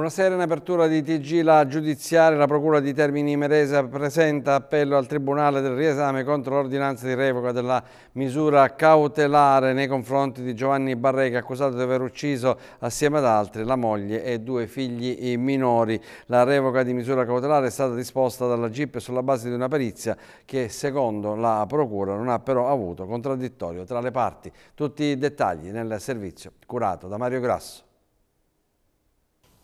Una Buonasera, in apertura di TG la giudiziaria, la Procura di Termini Imerese presenta appello al Tribunale del Riesame contro l'ordinanza di revoca della misura cautelare nei confronti di Giovanni Barreca, accusato di aver ucciso assieme ad altri la moglie e due figli minori. La revoca di misura cautelare è stata disposta dalla GIP sulla base di una perizia che secondo la Procura non ha però avuto contraddittorio tra le parti. Tutti i dettagli nel servizio curato da Mario Grasso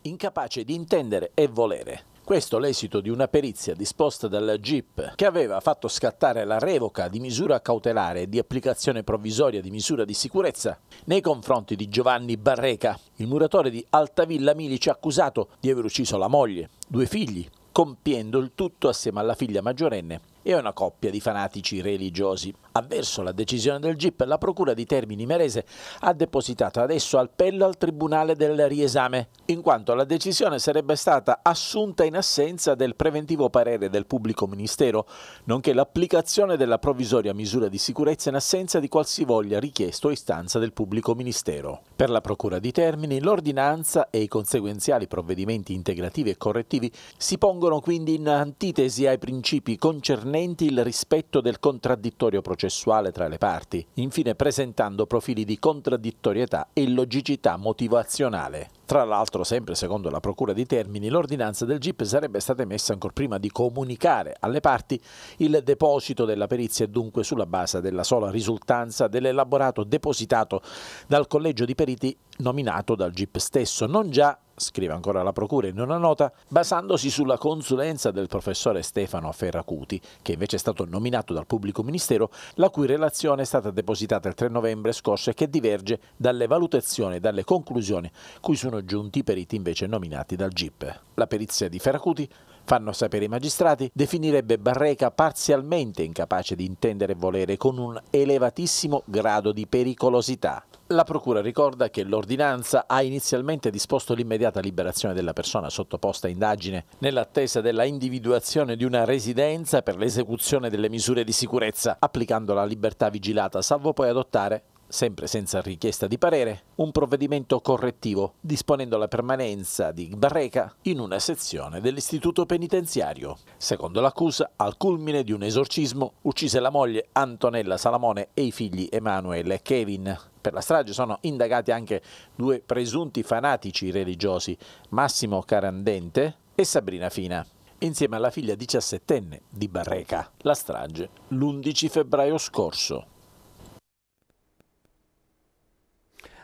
incapace di intendere e volere. Questo l'esito di una perizia disposta dalla GIP che aveva fatto scattare la revoca di misura cautelare e di applicazione provvisoria di misura di sicurezza nei confronti di Giovanni Barreca, il muratore di Altavilla Milice accusato di aver ucciso la moglie, due figli, compiendo il tutto assieme alla figlia maggiorenne e una coppia di fanatici religiosi. Avverso la decisione del GIP, la Procura di Termini Merese ha depositato adesso appello al Tribunale del Riesame, in quanto la decisione sarebbe stata assunta in assenza del preventivo parere del pubblico ministero, nonché l'applicazione della provvisoria misura di sicurezza in assenza di qualsivoglia richiesto o istanza del pubblico ministero. Per la Procura di Termini, l'ordinanza e i conseguenziali provvedimenti integrativi e correttivi si pongono quindi in antitesi ai principi concernenti concernenti il rispetto del contraddittorio processuale tra le parti, infine presentando profili di contraddittorietà e logicità motivazionale. Tra l'altro, sempre secondo la Procura di Termini, l'ordinanza del GIP sarebbe stata emessa ancora prima di comunicare alle parti il deposito della perizia e dunque sulla base della sola risultanza dell'elaborato depositato dal collegio di periti nominato dal GIP stesso, non già scrive ancora la Procura in una nota, basandosi sulla consulenza del professore Stefano Ferracuti, che invece è stato nominato dal pubblico ministero, la cui relazione è stata depositata il 3 novembre scorso e che diverge dalle valutazioni e dalle conclusioni cui sono sono giunti i periti invece nominati dal GIP. La perizia di Ferracuti fanno sapere i magistrati, definirebbe Barreca parzialmente incapace di intendere e volere con un elevatissimo grado di pericolosità. La Procura ricorda che l'ordinanza ha inizialmente disposto l'immediata liberazione della persona sottoposta a indagine nell'attesa della individuazione di una residenza per l'esecuzione delle misure di sicurezza, applicando la libertà vigilata, salvo poi adottare sempre senza richiesta di parere, un provvedimento correttivo disponendo la permanenza di Barreca in una sezione dell'istituto penitenziario. Secondo l'accusa, al culmine di un esorcismo uccise la moglie Antonella Salamone e i figli Emanuele e Kevin. Per la strage sono indagati anche due presunti fanatici religiosi, Massimo Carandente e Sabrina Fina insieme alla figlia diciassettenne di Barreca. La strage l'11 febbraio scorso.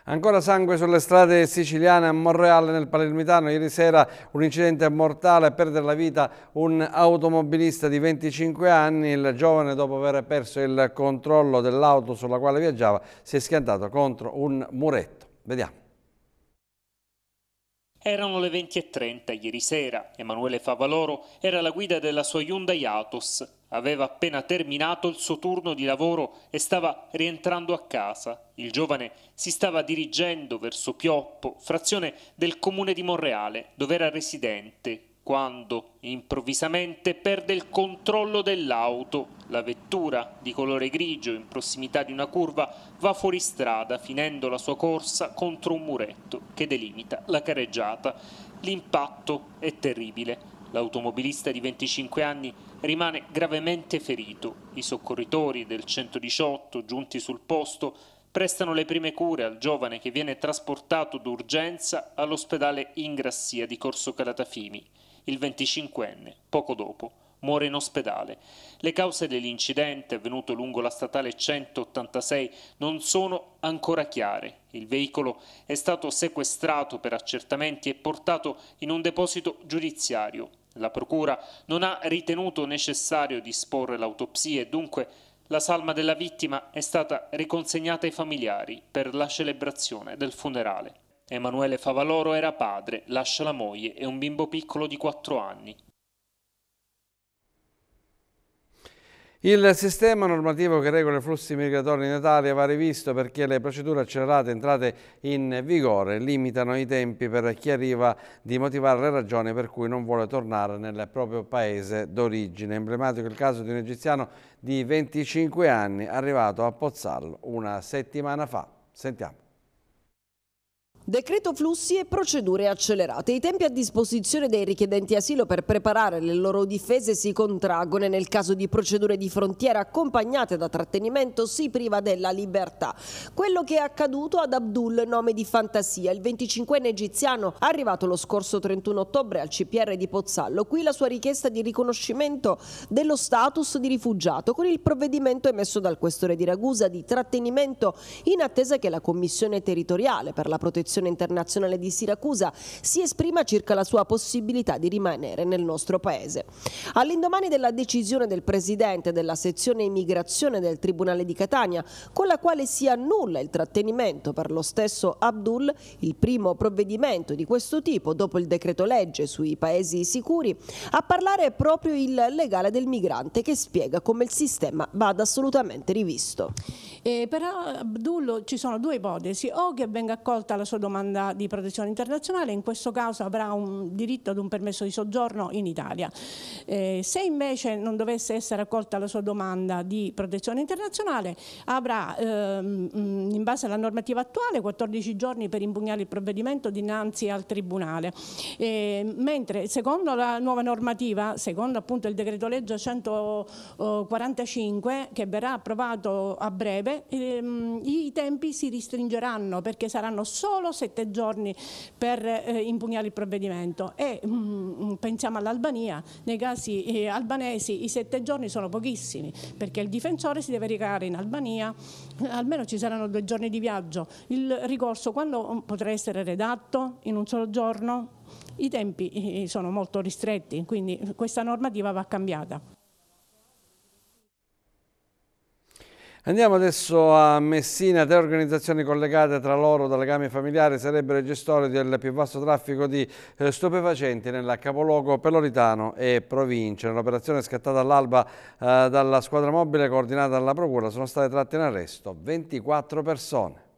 Ancora sangue sulle strade siciliane a Monreale nel Palermitano. Ieri sera un incidente mortale a perdere la vita un automobilista di 25 anni. Il giovane dopo aver perso il controllo dell'auto sulla quale viaggiava si è schiantato contro un muretto. Vediamo. Erano le 20.30 ieri sera. Emanuele Favaloro era la guida della sua Hyundai Autos Aveva appena terminato il suo turno di lavoro e stava rientrando a casa. Il giovane si stava dirigendo verso Pioppo, frazione del comune di Monreale, dove era residente, quando improvvisamente perde il controllo dell'auto. La vettura di colore grigio in prossimità di una curva va fuori strada finendo la sua corsa contro un muretto che delimita la carreggiata. L'impatto è terribile. L'automobilista di 25 anni rimane gravemente ferito. I soccorritori del 118 giunti sul posto prestano le prime cure al giovane che viene trasportato d'urgenza all'ospedale Ingrassia di Corso Calatafimi. Il 25enne, poco dopo, muore in ospedale. Le cause dell'incidente avvenuto lungo la statale 186 non sono ancora chiare. Il veicolo è stato sequestrato per accertamenti e portato in un deposito giudiziario. La Procura non ha ritenuto necessario disporre l'autopsia e dunque la salma della vittima è stata riconsegnata ai familiari per la celebrazione del funerale. Emanuele Favaloro era padre, lascia la moglie e un bimbo piccolo di 4 anni. Il sistema normativo che regola i flussi migratori in Italia va rivisto perché le procedure accelerate entrate in vigore limitano i tempi per chi arriva di motivare le ragioni per cui non vuole tornare nel proprio paese d'origine. Emblematico il caso di un egiziano di 25 anni arrivato a Pozzallo una settimana fa. Sentiamo. Decreto flussi e procedure accelerate. I tempi a disposizione dei richiedenti asilo per preparare le loro difese si contraggono e nel caso di procedure di frontiera accompagnate da trattenimento si priva della libertà. Quello che è accaduto ad Abdul, nome di fantasia, il 25enne egiziano arrivato lo scorso 31 ottobre al CPR di Pozzallo. Qui la sua richiesta di riconoscimento dello status di rifugiato con il provvedimento emesso dal questore di Ragusa di trattenimento in attesa che la Commissione territoriale per la protezione Federazione Internazionale di Siracusa si esprima circa la sua possibilità di rimanere nel nostro paese. All'indomani della decisione del Presidente della sezione immigrazione del Tribunale di Catania, con la quale si annulla il trattenimento per lo stesso Abdul, il primo provvedimento di questo tipo dopo il decreto legge sui paesi sicuri, a parlare è proprio il legale del migrante che spiega come il sistema vada assolutamente rivisto. Eh, per Abdullo ci sono due ipotesi, o che venga accolta la sua domanda di protezione internazionale, in questo caso avrà un diritto ad un permesso di soggiorno in Italia. Eh, se invece non dovesse essere accolta la sua domanda di protezione internazionale, avrà ehm, mm, in base alla normativa attuale 14 giorni per impugnare il provvedimento dinanzi al Tribunale, eh, mentre secondo la nuova normativa, secondo appunto il decreto legge 145 che verrà approvato a breve, breve ehm, i tempi si ristringeranno perché saranno solo sette giorni per eh, impugnare il provvedimento e mh, mm, mm, pensiamo all'Albania, nei casi eh, albanesi i sette giorni sono pochissimi perché il difensore si deve recare in Albania, almeno ci saranno due giorni di viaggio, il ricorso quando mm, potrà essere redatto in un solo giorno? I tempi eh, sono molto ristretti, quindi questa normativa va cambiata. Andiamo adesso a Messina, tre organizzazioni collegate tra loro da legami familiari sarebbero i gestori del più vasto traffico di eh, stupefacenti nel capoluogo peloritano e provincia. Un'operazione scattata all'alba eh, dalla squadra mobile coordinata dalla Procura sono state tratte in arresto 24 persone.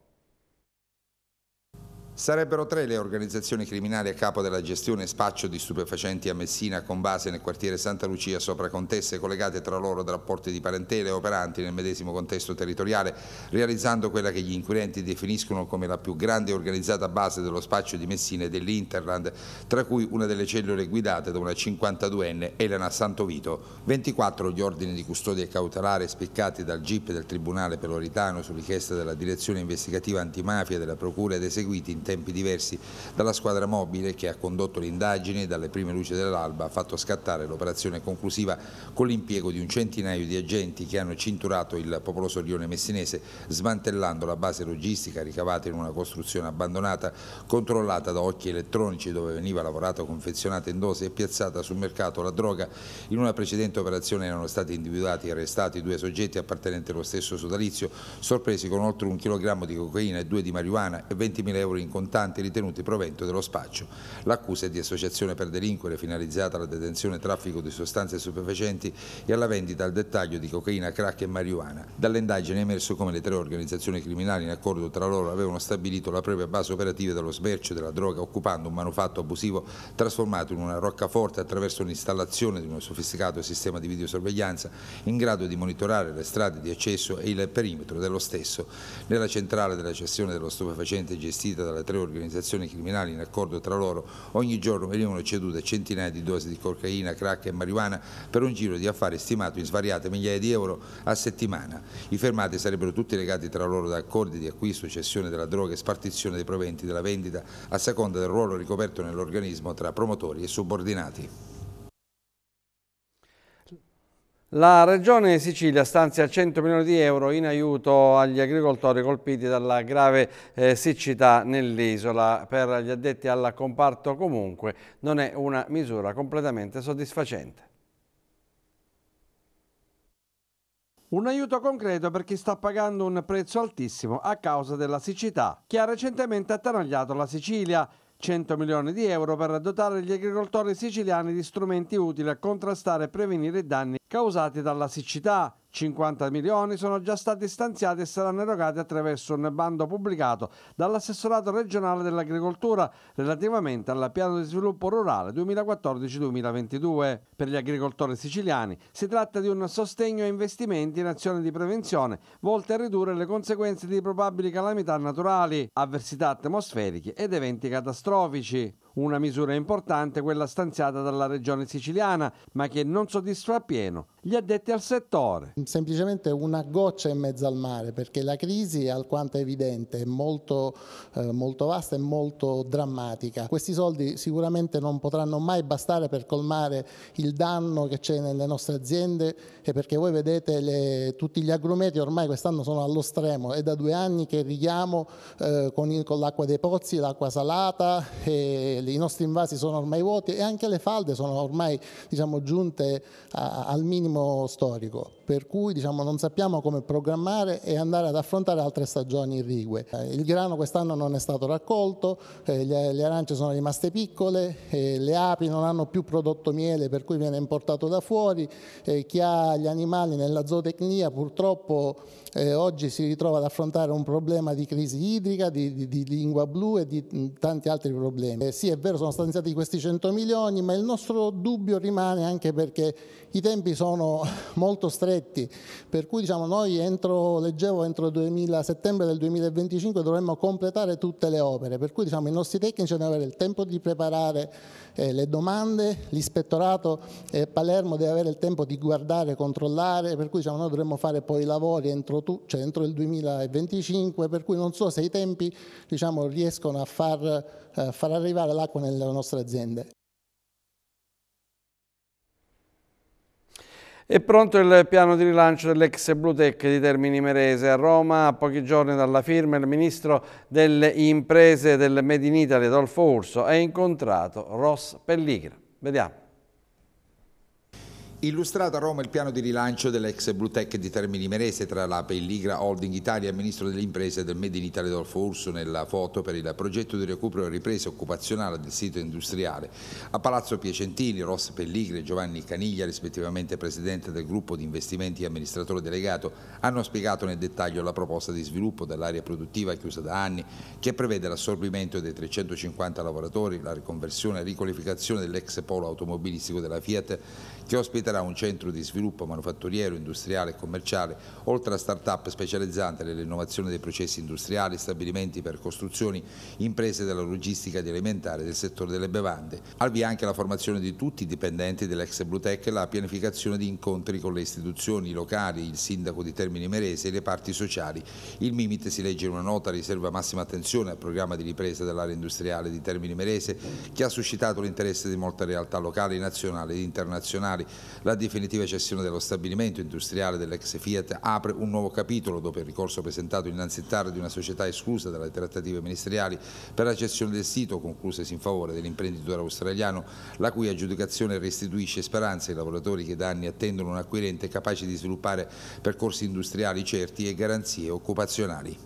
Sarebbero tre le organizzazioni criminali a capo della gestione e spaccio di stupefacenti a Messina con base nel quartiere Santa Lucia sopra Contesse collegate tra loro da rapporti di parentela e operanti nel medesimo contesto territoriale, realizzando quella che gli inquirenti definiscono come la più grande e organizzata base dello spaccio di Messina e dell'Interland, tra cui una delle cellule guidate da una 52enne Elena Santovito. 24 gli ordini di custodia cautelare spiccati dal GIP del Tribunale Peloritano su richiesta della Direzione Investigativa Antimafia della Procura ed eseguiti in tempi diversi dalla squadra mobile che ha condotto le indagini dalle prime luci dell'alba ha fatto scattare l'operazione conclusiva con l'impiego di un centinaio di agenti che hanno cinturato il popoloso rione messinese smantellando la base logistica ricavata in una costruzione abbandonata controllata da occhi elettronici dove veniva lavorata, confezionata in dose e piazzata sul mercato la droga. In una precedente operazione erano stati individuati e arrestati due soggetti appartenenti allo stesso sodalizio sorpresi con oltre un chilogrammo di cocaina e due di marijuana e 20.000 euro in contanti ritenuti provento dello spaccio. L'accusa è di associazione per delinquere finalizzata alla detenzione e traffico di sostanze stupefacenti e alla vendita al dettaglio di cocaina, crack e marijuana. Dalle indagini è emerso come le tre organizzazioni criminali in accordo tra loro avevano stabilito la propria base operativa dello sbercio della droga occupando un manufatto abusivo trasformato in una roccaforte attraverso l'installazione di uno sofisticato sistema di videosorveglianza in grado di monitorare le strade di accesso e il perimetro dello stesso. Nella centrale della gestione dello stupefacente gestita dalla tre organizzazioni criminali in accordo tra loro, ogni giorno venivano cedute centinaia di dosi di cocaina, crack e marijuana per un giro di affari stimato in svariate migliaia di euro a settimana. I fermati sarebbero tutti legati tra loro da accordi di acquisto, cessione della droga e spartizione dei proventi della vendita a seconda del ruolo ricoperto nell'organismo tra promotori e subordinati. La Regione Sicilia stanzia 100 milioni di euro in aiuto agli agricoltori colpiti dalla grave eh, siccità nell'isola. Per gli addetti al comparto comunque non è una misura completamente soddisfacente. Un aiuto concreto per chi sta pagando un prezzo altissimo a causa della siccità, che ha recentemente attanagliato la Sicilia. 100 milioni di euro per dotare gli agricoltori siciliani di strumenti utili a contrastare e prevenire i danni causate dalla siccità 50 milioni sono già stati stanziati e saranno erogati attraverso un bando pubblicato dall'assessorato regionale dell'agricoltura relativamente al piano di sviluppo rurale 2014-2022. Per gli agricoltori siciliani si tratta di un sostegno a investimenti in azioni di prevenzione volte a ridurre le conseguenze di probabili calamità naturali, avversità atmosferiche ed eventi catastrofici. Una misura importante quella stanziata dalla regione siciliana, ma che non soddisfa appieno gli addetti al settore semplicemente una goccia in mezzo al mare, perché la crisi è alquanto evidente, è molto, eh, molto vasta e molto drammatica. Questi soldi sicuramente non potranno mai bastare per colmare il danno che c'è nelle nostre aziende e perché voi vedete le, tutti gli agrumeti ormai quest'anno sono allo stremo, è da due anni che righiamo eh, con, il, con l'acqua dei pozzi, l'acqua salata, i nostri invasi sono ormai vuoti e anche le falde sono ormai diciamo, giunte a, al minimo storico per cui diciamo, non sappiamo come programmare e andare ad affrontare altre stagioni irrigue. Eh, il grano quest'anno non è stato raccolto, eh, le arance sono rimaste piccole, eh, le api non hanno più prodotto miele per cui viene importato da fuori, chi ha gli animali nella zootecnia purtroppo oggi si ritrova ad affrontare un problema di crisi idrica, di, di, di lingua blu e di tanti altri problemi. sì è vero sono stanziati questi 100 milioni ma il nostro dubbio rimane anche perché i tempi sono molto stretti effetti, per cui diciamo, noi entro, leggevo entro 2000, settembre del 2025 dovremmo completare tutte le opere, per cui diciamo, i nostri tecnici devono avere il tempo di preparare eh, le domande, l'ispettorato eh, Palermo deve avere il tempo di guardare, controllare, per cui diciamo, noi dovremmo fare poi i lavori entro, tu, cioè, entro il 2025, per cui non so se i tempi diciamo, riescono a far, eh, far arrivare l'acqua nelle nostre aziende. È pronto il piano di rilancio dell'ex Tech di Termini Merese. A Roma, a pochi giorni dalla firma, il ministro delle imprese del Made in Italy, Adolfo Urso, ha incontrato Ross Pelligra. Vediamo. Illustrato a Roma il piano di rilancio dell'ex Blutech di Termini Merese tra la Pelligra Holding Italia e il ministro delle imprese del Made in Italy Dolfo Urso nella foto per il progetto di recupero e ripresa occupazionale del sito industriale. A Palazzo Piacentini, Ross Pelligre e Giovanni Caniglia, rispettivamente presidente del gruppo di investimenti e amministratore delegato, hanno spiegato nel dettaglio la proposta di sviluppo dell'area produttiva chiusa da anni che prevede l'assorbimento dei 350 lavoratori, la riconversione e riqualificazione dell'ex polo automobilistico della Fiat che ospita sarà un centro di sviluppo manufatturiero, industriale e commerciale, oltre a start-up specializzate nell'innovazione dei processi industriali, stabilimenti per costruzioni, imprese della logistica di alimentare e del settore delle bevande. Al via anche la formazione di tutti i dipendenti dell'ex Blutec e la pianificazione di incontri con le istituzioni locali, il sindaco di Termini Merese e le parti sociali. Il Mimit si legge in una nota riserva massima attenzione al programma di ripresa dell'area industriale di Termini Merese che ha suscitato l'interesse di molte realtà locali, nazionali ed internazionali. La definitiva cessione dello stabilimento industriale dell'ex Fiat apre un nuovo capitolo dopo il ricorso presentato innanzi il TAR di una società esclusa dalle trattative ministeriali per la cessione del sito conclusesi in favore dell'imprenditore australiano la cui aggiudicazione restituisce speranze ai lavoratori che da anni attendono un acquirente capace di sviluppare percorsi industriali certi e garanzie occupazionali.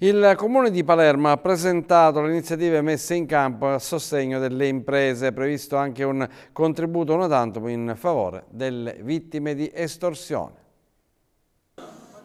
Il Comune di Palermo ha presentato le iniziative messe in campo a sostegno delle imprese, è previsto anche un contributo una tantum in favore delle vittime di estorsione.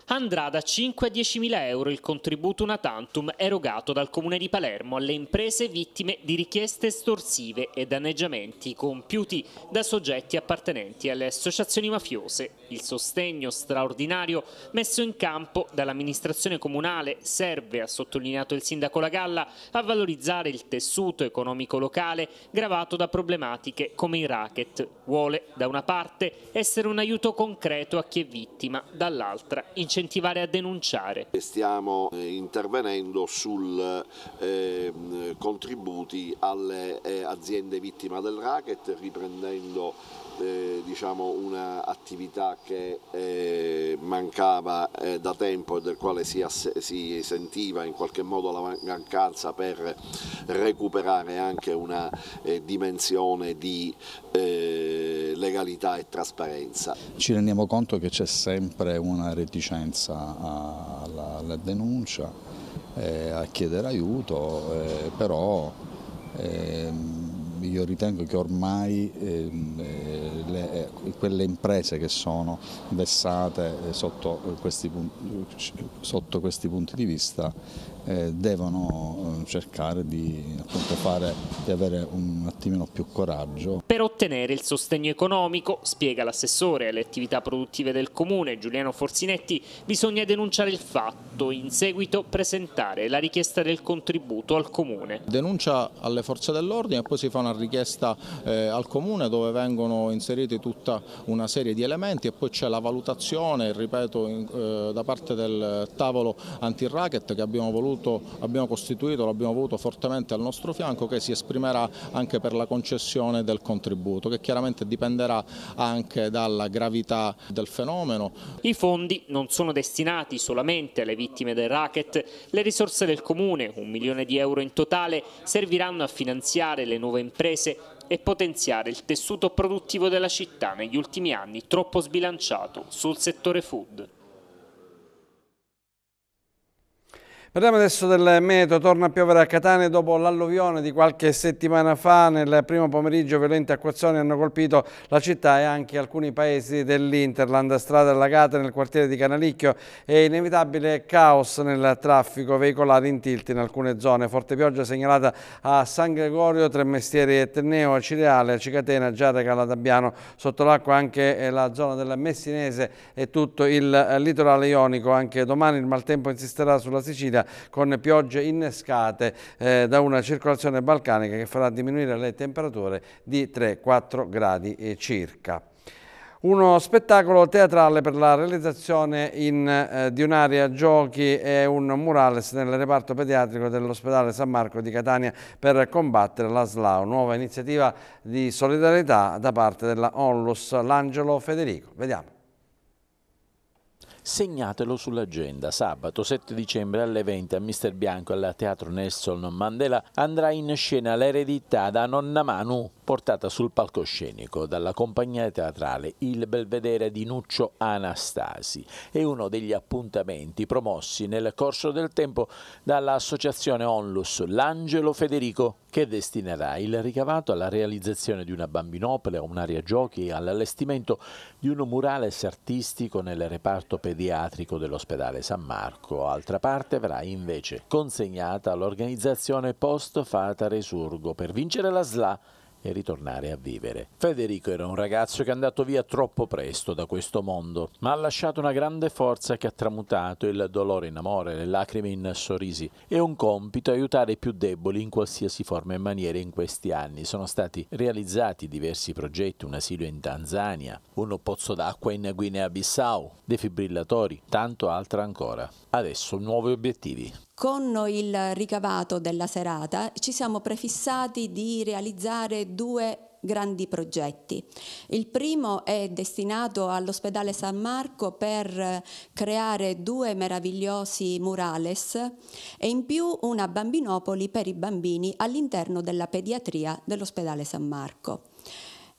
Andrà da 5 a 10 mila euro il contributo una tantum erogato dal Comune di Palermo alle imprese vittime di richieste estorsive e danneggiamenti compiuti da soggetti appartenenti alle associazioni mafiose. Il sostegno straordinario messo in campo dall'amministrazione comunale serve, ha sottolineato il sindaco La Galla, a valorizzare il tessuto economico locale gravato da problematiche come i racket. Vuole, da una parte, essere un aiuto concreto a chi è vittima, dall'altra incentivare incentivare a denunciare. Stiamo eh, intervenendo sui eh, contributi alle eh, aziende vittime del racket riprendendo eh, diciamo un'attività che eh, mancava eh, da tempo e del quale si, si, sentiva in qualche modo la mancanza per recuperare anche una eh, dimensione di eh, legalità e trasparenza. Ci rendiamo conto che c'è sempre una reticenza alla, alla denuncia, eh, a chiedere aiuto, però ehm, io ritengo che ormai ehm, eh, le, eh, quelle imprese che sono vessate eh, sotto eh, questi, sotto questi punti di vista eh, devono eh, cercare di, appunto, fare, di avere un attimino più coraggio. Per ottenere il sostegno economico, spiega l'assessore alle attività produttive del comune Giuliano Forzinetti, bisogna denunciare il fatto, in seguito presentare la richiesta del contributo al comune. Denuncia alle forze dell'ordine e poi si fa una richiesta eh, al comune dove vengono inseriti tutta una serie di elementi e poi c'è la valutazione, ripeto, in, eh, da parte del tavolo anti-racket che abbiamo voluto voluto, abbiamo costituito, l'abbiamo voluto fortemente al nostro fianco che si esprimerà anche per la concessione del contributo che chiaramente dipenderà anche dalla gravità del fenomeno. I fondi non sono destinati solamente alle vittime del racket, le risorse del comune, un milione di euro in totale, serviranno a finanziare le nuove imprese e potenziare il tessuto produttivo della città negli ultimi anni troppo sbilanciato sul settore food. Parliamo adesso del meteo, torna a piovere a Catania dopo l'alluvione di qualche settimana fa, nel primo pomeriggio violente acquazzoni hanno colpito la città e anche alcuni paesi dell'Interland, strade allagate nel quartiere di Canalicchio e inevitabile caos nel traffico veicolare in tilt in alcune zone, forte pioggia segnalata a San Gregorio, Tremestieri e Tenneo, a Cireale, a Cicatena, Giada, Calatabiano, sotto l'acqua anche la zona del Messinese e tutto il litorale ionico, anche domani il maltempo insisterà sulla Sicilia con piogge innescate eh, da una circolazione balcanica che farà diminuire le temperature di 3-4 gradi eh, circa uno spettacolo teatrale per la realizzazione in, eh, di un'area giochi e un murales nel reparto pediatrico dell'ospedale San Marco di Catania per combattere la SLAU, nuova iniziativa di solidarietà da parte della Onlus L'Angelo Federico. Vediamo. Segnatelo sull'agenda. Sabato 7 dicembre alle 20 a Mister Bianco al Teatro Nelson Mandela andrà in scena l'eredità da Nonna Manu, portata sul palcoscenico dalla compagnia teatrale Il Belvedere di Nuccio Anastasi. È uno degli appuntamenti promossi nel corso del tempo dall'associazione Onlus L'Angelo Federico che destinerà il ricavato alla realizzazione di una bambinopole o un'area giochi e all'allestimento di un murales artistico nel reparto pediatrico dell'ospedale San Marco. Altra parte verrà invece consegnata all'organizzazione Post fata resurgo per vincere la SLA e ritornare a vivere. Federico era un ragazzo che è andato via troppo presto da questo mondo, ma ha lasciato una grande forza che ha tramutato il dolore in amore, le lacrime in sorrisi e un compito aiutare i più deboli in qualsiasi forma e maniera in questi anni. Sono stati realizzati diversi progetti, un asilo in Tanzania, uno pozzo d'acqua in Guinea-Bissau, defibrillatori, tanto altro ancora. Adesso nuovi obiettivi. Con il ricavato della serata ci siamo prefissati di realizzare due grandi progetti. Il primo è destinato all'ospedale San Marco per creare due meravigliosi murales e in più una bambinopoli per i bambini all'interno della pediatria dell'ospedale San Marco.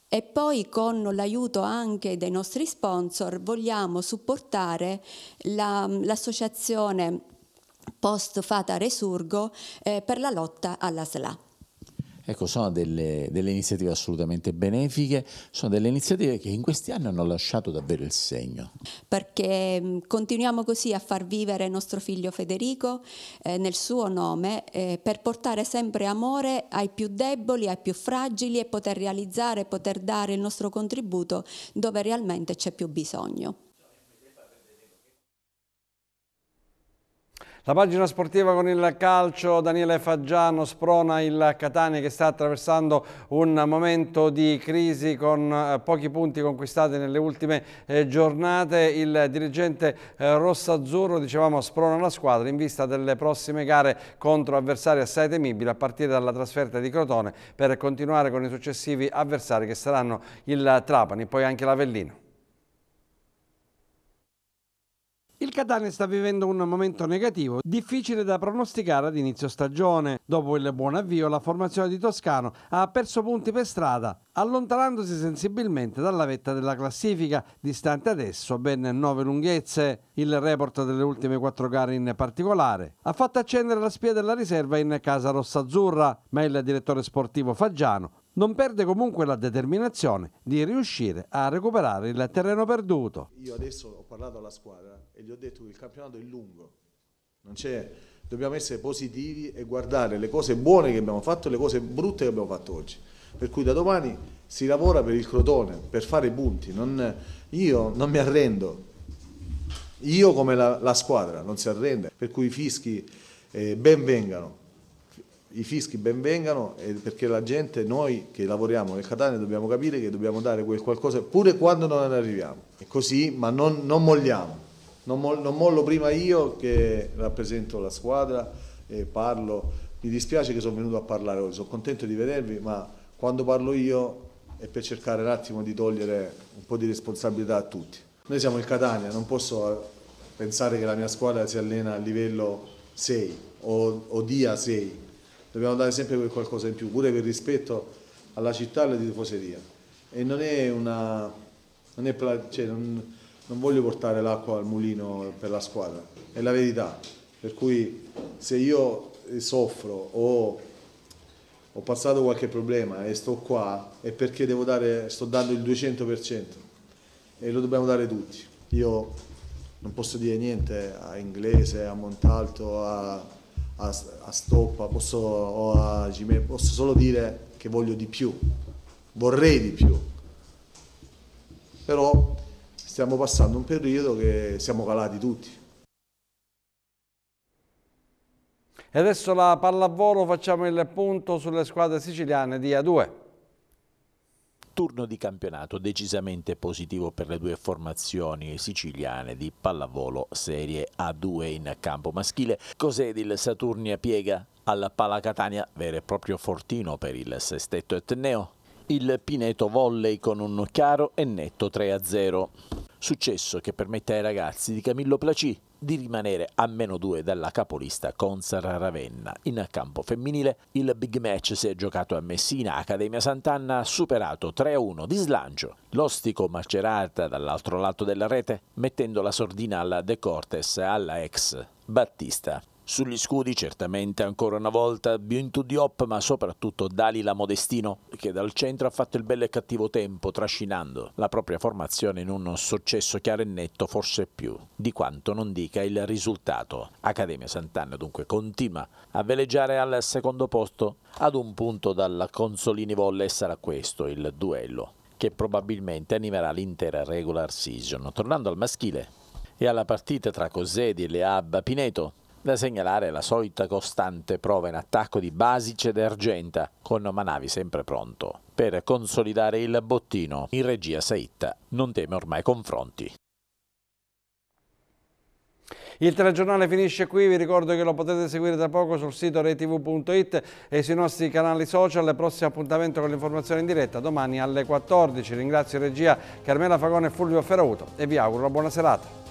E poi con l'aiuto anche dei nostri sponsor vogliamo supportare l'associazione post fata resurgo eh, per la lotta alla SLA. Ecco, sono delle, delle, iniziative assolutamente benefiche, sono delle iniziative che in questi anni hanno lasciato davvero il segno. Perché mm, continuiamo così a far vivere nostro figlio Federico eh, nel suo nome eh, per portare sempre amore ai più deboli, ai più fragili e poter realizzare, poter dare il nostro contributo dove realmente c'è più bisogno. La pagina sportiva con il calcio, Daniele Faggiano sprona il Catania che sta attraversando un momento di crisi con eh, pochi punti conquistati nelle ultime eh, giornate. Il dirigente eh, rossazzurro, dicevamo, sprona la squadra in vista delle prossime gare contro avversari assai temibili a partire dalla trasferta di Crotone per continuare con i successivi avversari che saranno il Trapani, poi anche l'Avellino. Il Catania sta vivendo un momento negativo, difficile da pronosticare ad inizio stagione. Dopo il buon avvio, la formazione di Toscano ha perso punti per strada, allontanandosi sensibilmente dalla vetta della classifica, distante adesso ben 9 lunghezze. Il report delle ultime 4 gare in particolare ha fatto accendere la spia della riserva in casa rossa-azzurra, ma il direttore sportivo Faggiano non perde comunque la determinazione di riuscire a recuperare il terreno perduto. Io adesso ho parlato alla squadra e gli ho detto che il campionato è lungo, dobbiamo essere positivi e guardare le cose buone che abbiamo fatto e le cose brutte che abbiamo fatto oggi. Per cui da domani si lavora per il Crotone, per fare punti. Non, io non mi arrendo, io come la, la, squadra non si arrende, per cui i fischi eh, ben vengano i fischi benvengano perché la gente, noi che lavoriamo nel Catania dobbiamo capire che dobbiamo dare quel qualcosa pure quando non arriviamo. È così, ma non, non molliamo. Non, mol, non, mollo prima io che rappresento la squadra e parlo. Mi dispiace che sono venuto a parlare oggi, sono contento di vedervi, ma quando parlo io è per cercare un attimo di togliere un po' di responsabilità a tutti. Noi siamo il Catania, non posso eh, pensare che la mia squadra si allena a livello 6 o, o dia 6 dobbiamo dare sempre qualcosa in più, pure per rispetto alla città e alla tifoseria. E non è una... Non, è, cioè, non, non voglio portare l'acqua al mulino per la squadra, è la verità. Per cui se io eh, soffro o ho passato qualche problema e sto qua è perché devo dare, sto dando il 200% e lo dobbiamo dare tutti. Io non posso dire niente a Inglese, a Montalto, a a, a Stoppa posso, o a Gmail, posso solo dire che voglio di più, vorrei di più. Però stiamo passando un periodo che siamo calati tutti. E adesso la pallavolo facciamo il punto sulle squadre siciliane di A2 turno di campionato decisamente positivo per le due formazioni siciliane di pallavolo Serie A2 in campo maschile. Cos'è il Saturnia piega alla Pala Catania, vero e proprio fortino per il sestetto etneo. Il Pineto volley con un chiaro e netto 3-0. Successo che permette ai ragazzi di Camillo Placi di rimanere a meno 2 dalla capolista Consar Ravenna. In campo femminile il big match si è giocato a Messina, Accademia Sant'Anna ha superato 3-1 di slancio l'ostico macerata dall'altro lato della rete mettendo la sordina alla De Cortes alla ex Battista. Sugli scudi certamente ancora una volta Bintu Diop ma soprattutto Dalila Modestino che dal centro ha fatto il bello e cattivo tempo trascinando la propria formazione in un successo chiaro e netto forse più di quanto non dica il risultato. Accademia Sant'Anna dunque continua a veleggiare al secondo posto ad un punto dalla Consolini Volle e sarà questo il duello che probabilmente animerà l'intera regular season. Tornando al maschile e alla partita tra Cosedi e Leab Pineto da segnalare la solita costante prova in attacco di Basic ed Argenta, con Manavi sempre pronto. Per consolidare il bottino, in regia Saitta non teme ormai confronti. Il telegiornale finisce qui, vi ricordo che lo potete seguire da poco sul sito retv.it e sui nostri canali social. Prossimo appuntamento con l'informazione in diretta domani alle 14. Ringrazio in regia Carmela Fagone e Fulvio Ferrauto e vi auguro una buona serata.